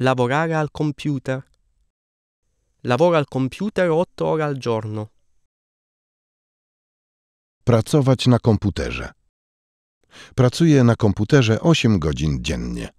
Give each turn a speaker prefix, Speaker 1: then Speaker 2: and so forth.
Speaker 1: Lavorare al computer. Lavora al computer 8 ore al giorno.
Speaker 2: Pracować na komputerze. Pracuję na komputerze 8 godzin dziennie.